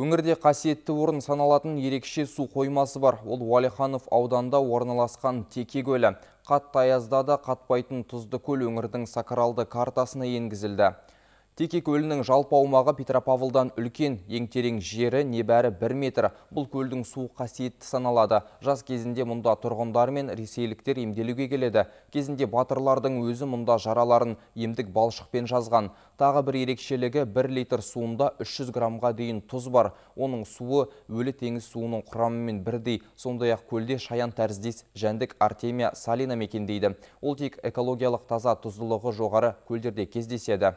Өңірде қасиетті орын саналатын ерекше су қоймасы бар. Ол Уалиханов ауданда орналасқан теке көлі. Қатты аязда да қатпайтын тұзды көл өңірдің сакралды картасына енгізілді. Теке көлінің жалпы аумағы Петропавлдан үлкен, ең терең жері небәрі 1 метр. Бұл көлдің суы қасиетті саналады. Жаз кезінде мұнда тұрғындар мен ресейліктер емделуге келеді. Кезінде батырлардың өзі мұнда жараларын емдік балшықпен жазған. Тағы бір ерекшелігі 1 литр суында 300 граммға дейін тұз бар. Оның суы өлі теңіз суының құрамымен бірдей, сондай-ақ көлде шаян тәріздес жәндік Артемия Салина мекендейді. Ол тек экологиялық таза тұздылығы жоғары көлдерде кездеседі.